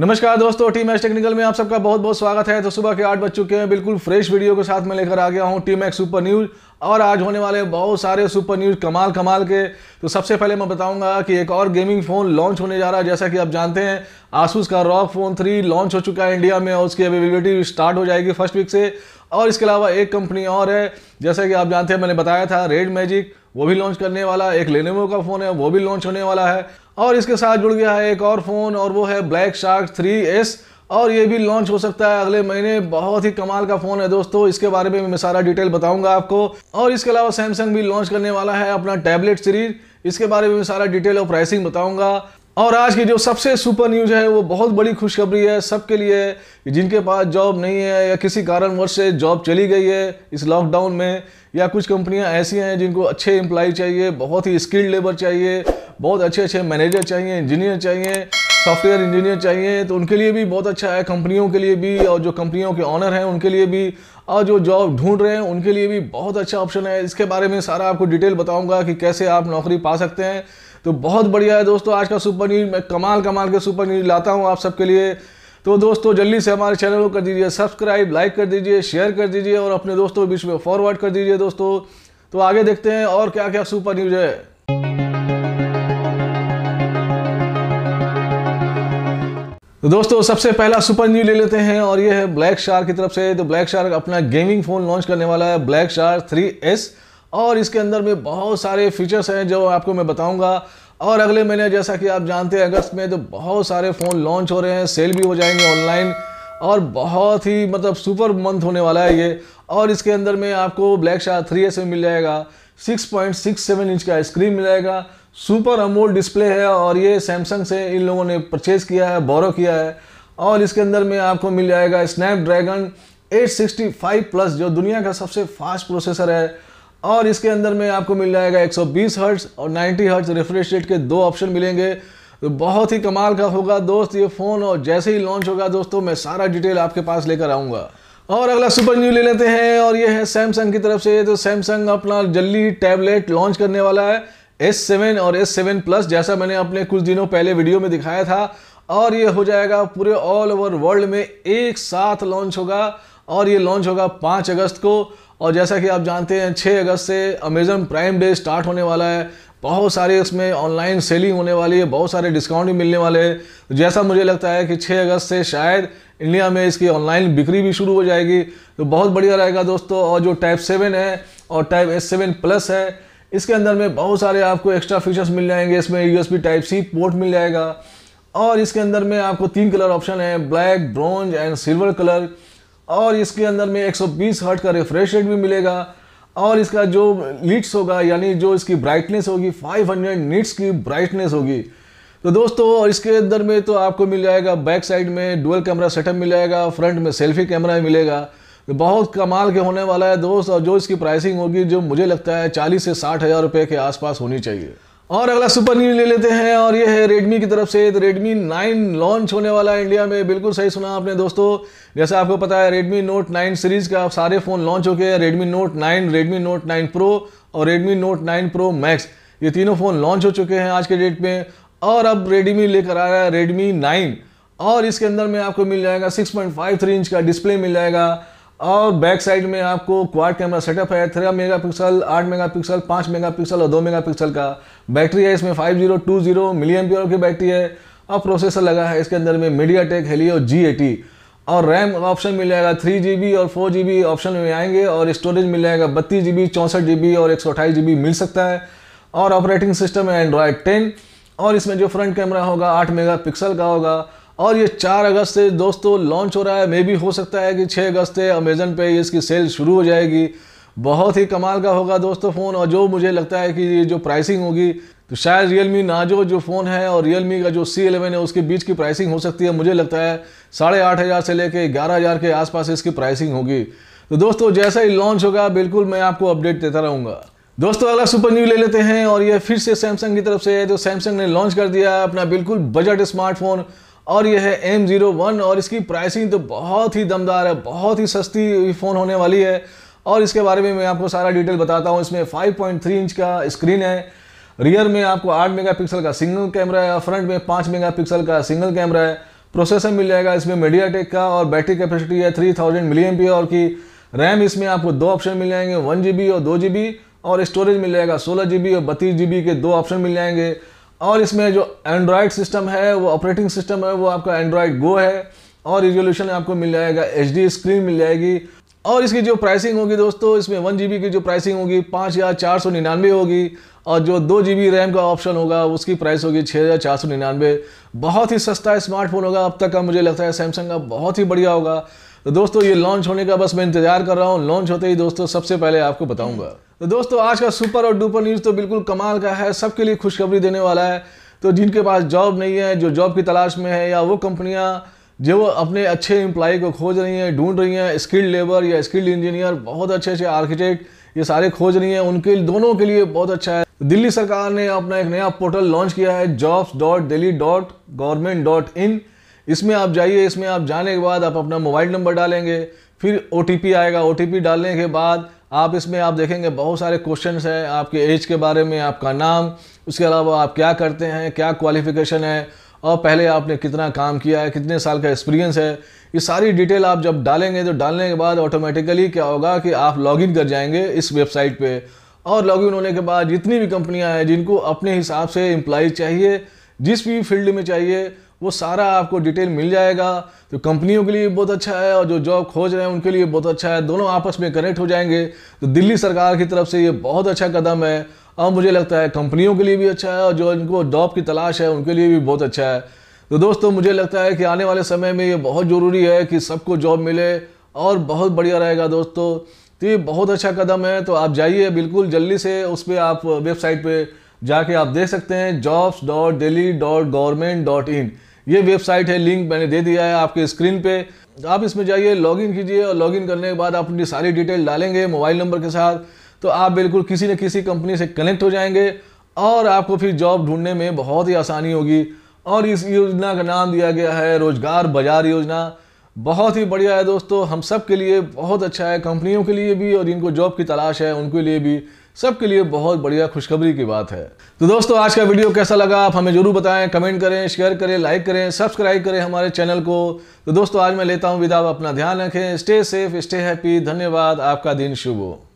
नमस्कार दोस्तों team x technical में आप सबका बहुत बहुत स्वागत है तो सुबह के आठ बज चुके हैं बिल्कुल फ्रेश वीडियो के साथ मैं लेकर आ गया हूं टीम एक्स सुपर न्यूज और आज होने वाले बहुत सारे सुपर न्यूज कमाल कमाल के तो सबसे पहले मैं बताऊंगा कि एक और गेमिंग फ़ोन लॉन्च होने जा रहा है जैसा कि आप जानते हैं आसूस का रॉक फोन थ्री लॉन्च हो चुका है इंडिया में और उसकी अवेलेबिलिटी स्टार्ट हो जाएगी फर्स्ट वीक से और इसके अलावा एक कंपनी और है जैसा कि आप जानते हैं मैंने बताया था रेड मैजिक वो भी लॉन्च करने वाला एक लेनेवो का फ़ोन है वो भी लॉन्च होने वाला है और इसके साथ जुड़ गया है एक और फ़ोन और वो है ब्लैक शार्क 3s और ये भी लॉन्च हो सकता है अगले महीने बहुत ही कमाल का फ़ोन है दोस्तों इसके बारे में मैं सारा डिटेल बताऊंगा आपको और इसके अलावा सैमसंग भी लॉन्च करने वाला है अपना टैबलेट सीरीज इसके बारे में सारा डिटेल और प्राइसिंग बताऊंगा और आज की जो सबसे सुपर न्यूज़ है वो बहुत बड़ी खुशखबरी है सबके लिए जिनके पास जॉब नहीं है या किसी कारणवश से जॉब चली गई है इस लॉकडाउन में या कुछ कंपनियां ऐसी हैं जिनको अच्छे एम्प्लॉय चाहिए बहुत ही स्किल्ड लेबर चाहिए बहुत अच्छे अच्छे मैनेजर चाहिए इंजीनियर चाहिए सॉफ्टवेयर इंजीनियर चाहिए तो उनके लिए भी बहुत अच्छा है कंपनियों के लिए भी और जो कंपनियों के ऑनर हैं उनके लिए भी और जो जॉब ढूंढ रहे हैं उनके लिए भी बहुत अच्छा ऑप्शन है इसके बारे में सारा आपको डिटेल बताऊंगा कि कैसे आप नौकरी पा सकते हैं तो बहुत बढ़िया है दोस्तों आज का सुपर न्यूज मैं कमाल कमाल के सुपर न्यूज लाता हूँ आप सबके लिए तो दोस्तों जल्दी से हमारे चैनल को कर दीजिए सब्सक्राइब लाइक कर दीजिए शेयर कर दीजिए और अपने दोस्तों के बीच में फॉरवर्ड कर दीजिए दोस्तों तो आगे देखते हैं और क्या क्या सुपर न्यूज है तो दोस्तों सबसे पहला सुपर न्यूज ले लेते हैं और ये है ब्लैक शार्क की तरफ से तो ब्लैक शार्क अपना गेमिंग फ़ोन लॉन्च करने वाला है ब्लैक शार्क थ्री और इसके अंदर में बहुत सारे फीचर्स हैं जो आपको मैं बताऊंगा और अगले महीने जैसा कि आप जानते हैं अगस्त में तो बहुत सारे फ़ोन लॉन्च हो रहे हैं सेल भी हो जाएंगे ऑनलाइन और बहुत ही मतलब सुपर मंथ होने वाला है ये और इसके अंदर में आपको ब्लैक शार थ्री एस में मिल जाएगा 6.67 इंच का स्क्रीन मिल जाएगा सुपर अमोल डिस्प्ले है और ये सैमसंग से इन लोगों ने परचेज़ किया है बोरो किया है और इसके अंदर में आपको मिल जाएगा स्नैपड्रैगन एट प्लस जो दुनिया का सबसे फास्ट प्रोसेसर है और इसके अंदर में आपको मिल जाएगा 120 हर्ट्ज और 90 हर्ट्स रिफ्रेश रेट के दो ऑप्शन मिलेंगे तो बहुत ही कमाल का होगा दोस्त ये फ़ोन और जैसे ही लॉन्च होगा दोस्तों मैं सारा डिटेल आपके पास लेकर आऊँगा और अगला सुपर न्यू ले लेते हैं और ये है सैमसंग की तरफ से तो सैमसंग अपना जल्दी टैबलेट लॉन्च करने वाला है S7 और S7 प्लस जैसा मैंने अपने कुछ दिनों पहले वीडियो में दिखाया था और ये हो जाएगा पूरे ऑल ओवर वर्ल्ड में एक साथ लॉन्च होगा और ये लॉन्च होगा 5 अगस्त को और जैसा कि आप जानते हैं 6 अगस्त से अमेज़न प्राइम डे स्टार्ट होने वाला है बहुत सारे इसमें ऑनलाइन सेलिंग होने वाली है बहुत सारे डिस्काउंट भी मिलने वाले हैं जैसा मुझे लगता है कि 6 अगस्त से शायद इंडिया में इसकी ऑनलाइन बिक्री भी शुरू हो जाएगी तो बहुत बढ़िया रहेगा दोस्तों और जो टाइप सेवन है और टाइप एस सेवन प्लस है इसके अंदर में बहुत सारे आपको एक्स्ट्रा फीचर्स मिल जाएंगे इसमें यू टाइप सी पोर्ट मिल जाएगा और इसके अंदर में आपको तीन कलर ऑप्शन है black bronze and silver colour और इसके अंदर में 120 हर्ट का रिफ्रेश रेट भी मिलेगा और इसका जो लिट्स होगा यानी जो इसकी ब्राइटनेस होगी 500 नीट्स की ब्राइटनेस होगी तो दोस्तों और इसके अंदर में तो आपको मिल जाएगा बैक साइड में डुअल कैमरा सेटअप मिल जाएगा फ्रंट में सेल्फी कैमरा मिलेगा तो बहुत कमाल के होने वाला है दोस्त और जो इसकी प्राइसिंग होगी जो मुझे लगता है चालीस से साठ हज़ार रुपये के आसपास होनी चाहिए और अगला सुपर न्यूज ले लेते हैं और ये है रेडमी की तरफ से तो रेडमी नाइन लॉन्च होने वाला है इंडिया में बिल्कुल सही सुना आपने दोस्तों जैसा आपको पता है रेडमी नोट नाइन सीरीज़ का सारे फ़ोन लॉन्च हो गए हैं Redmi Note nine Redmi Note nine Pro और Redmi Note nine Pro Max ये तीनों फ़ोन लॉन्च हो चुके हैं आज के डेट में और अब रेडमी लेकर आ रहा है रेडमी नाइन और इसके अंदर में आपको मिल जाएगा six point five three inch का डिस्प्ले मिल जाएगा और बैक साइड में आपको क्वाड कैमरा सेटअप है थ्रह मेगा पिक्सल आठ मेगा पिक्सल पाँच मेगा पिक्सल और दो मेगा पिक्सल का बैटरी है इसमें five zero two zero milliampere की बैटरी है और प्रोसेसर लगा है इसके अंदर में MediaTek Helio G eighty और रैम ऑप्शन मिल जाएगा थ्री जी बी और फोर जी बी ऑप्शन में आएंगे और स्टोरेज मिल जाएगा बत्तीस जी बी चौंसठ जी बी और एक सौ अट्ठाईस जी बी मिल सकता है और ऑपरेटिंग सिस्टम है एंड्रॉयड टेन और इसमें जो फ्रंट कैमरा होगा आठ मेगा पिक्सल का होगा और ये चार अगस्त से दोस्तों लॉन्च हो रहा है मे भी हो सकता है कि छः अगस्त से अमेज़न पे इसकी सेल शुरू हो जाएगी बहुत ही कमाल का होगा दोस्तों फ़ोन और जो मुझे लगता है कि ये जो प्राइसिंग होगी तो शायद रियलमी नाजो जो फ़ोन है और रियलमी का जो सी एलेवन है उसके बीच की प्राइसिंग हो सकती है मुझे लगता है साढ़े आठ हज़ार से लेके ग्यारह हज़ार के आसपास इसकी प्राइसिंग होगी तो दोस्तों जैसा ही लॉन्च होगा बिल्कुल मैं आपको अपडेट देता रहूँगा दोस्तों अगला सुपर न्यू ले लेते हैं और ये फिर से सैमसंग की तरफ से है तो सैमसंग ने लॉन्च कर दिया अपना बिल्कुल बजट स्मार्टफोन और यह है एम ज़ीरो वन और इसकी प्राइसिंग तो बहुत ही दमदार है बहुत ही सस्ती फ़ोन होने वाली है और इसके बारे में मैं आपको सारा डिटेल बताता हूँ इसमें 5.3 इंच का स्क्रीन है रियर में आपको 8 मेगापिक्सल का सिंगल कैमरा है फ्रंट में 5 मेगापिक्सल का सिंगल कैमरा है प्रोसेसर मिल जाएगा इसमें मीडिया टेक का और बैटरी कैपेसिटी है थ्री थाउजेंड मिली एम और की रैम इसमें आपको दो ऑप्शन मिल जाएंगे वन जी और दो जी और स्टोरेज मिल जाएगा सोलह जी और बत्तीस जी के दो ऑप्शन मिल जाएंगे और इसमें जो एंड्रॉयड सिस्टम है वो ऑपरेटिंग सिस्टम है वो आपका एंड्रॉयड गो है और रिजोल्यूशन आपको मिल जाएगा एच स्क्रीन मिल जाएगी और इसकी जो प्राइसिंग होगी दोस्तों इसमें वन जी की जो प्राइसिंग होगी पाँच हज़ार चार सौ निन्यानवे होगी और जो दो जी बी रैम का ऑप्शन होगा उसकी प्राइस होगी छः हज़ार चार सौ निन्यानवे बहुत ही सस्ता स्मार्टफोन होगा अब तक का मुझे लगता है सैमसंग का बहुत ही बढ़िया होगा तो दोस्तों ये लॉन्च होने का बस मैं इंतजार कर रहा हूँ लॉन्च होते ही दोस्तों सबसे पहले आपको बताऊंगा तो दोस्तों आज का सुपर और डुपर न्यूज़ तो बिल्कुल कमाल का है सबके लिए खुशखबरी देने वाला है तो जिनके पास जॉब नहीं है जो जॉब की तलाश में है या वो कंपनियां जो वो अपने अच्छे एम्प्लॉय को खोज रही हैं ढूंढ रही हैं स्किल्ड लेबर या स्किल्ड इंजीनियर बहुत अच्छे अच्छे आर्किटेक्ट ये सारे खोज रही हैं उनके दोनों के लिए बहुत अच्छा है तो दिल्ली सरकार ने अपना एक नया पोर्टल लॉन्च किया है jobs dot Delhi dot government dot in इसमें आप जाइए इसमें आप जाने के बाद आप अपना मोबाइल नंबर डालेंगे फिर ओ आएगा ओ डालने के बाद आप इसमें आप देखेंगे बहुत सारे क्वेश्चन हैं आपके एज के बारे में आपका नाम उसके अलावा आप क्या करते हैं क्या क्वालिफिकेशन है और पहले आपने कितना काम किया है कितने साल का एक्सपीरियंस है ये सारी डिटेल आप जब डालेंगे तो डालने के बाद ऑटोमेटिकली क्या होगा कि आप लॉगिन कर जाएंगे इस वेबसाइट पे और लॉगिन होने के बाद जितनी भी कंपनियां हैं जिनको अपने हिसाब से एम्प्लॉय चाहिए जिस भी फील्ड में चाहिए वो सारा आपको डिटेल मिल जाएगा तो कंपनियों के लिए बहुत अच्छा है और जो जॉब खोज रहे हैं उनके लिए बहुत अच्छा है दोनों आपस में कनेक्ट हो जाएंगे तो दिल्ली सरकार की तरफ से ये बहुत अच्छा कदम है और मुझे लगता है कंपनियों के लिए भी अच्छा है और जो इनको जॉब की तलाश है उनके लिए भी बहुत अच्छा है तो दोस्तों मुझे लगता है कि आने वाले समय में ये बहुत ज़रूरी है कि सबको जॉब मिले और बहुत बढ़िया रहेगा दोस्तों तो ये बहुत अच्छा कदम है तो आप जाइए बिल्कुल जल्दी से उस पर आप वेबसाइट पर जाके आप देख सकते हैं jobs dot dot government dot in ये वेबसाइट है लिंक मैंने दे दिया है आपके स्क्रीन पे आप इसमें जाइए लॉगिन कीजिए और लॉगिन करने के बाद आप अपनी सारी डिटेल डालेंगे मोबाइल नंबर के साथ तो आप बिल्कुल किसी न किसी कंपनी से कनेक्ट हो जाएंगे और आपको फिर जॉब ढूंढने में बहुत ही आसानी होगी और इस योजना का नाम दिया गया है रोजगार बाजार योजना बहुत ही बढ़िया है दोस्तों हम सब के लिए बहुत अच्छा है कंपनियों के लिए भी और इनको जॉब की तलाश है उनके लिए भी सबके लिए बहुत बढ़िया खुशखबरी की बात है तो दोस्तों आज का वीडियो कैसा लगा आप हमें जरूर बताएं कमेंट करें शेयर करें लाइक करें सब्सक्राइब करें हमारे चैनल को तो दोस्तों आज मैं लेता हूं विदा अपना ध्यान रखें स्टे सेफ स्टे हैप्पी धन्यवाद आपका दिन शुभ हो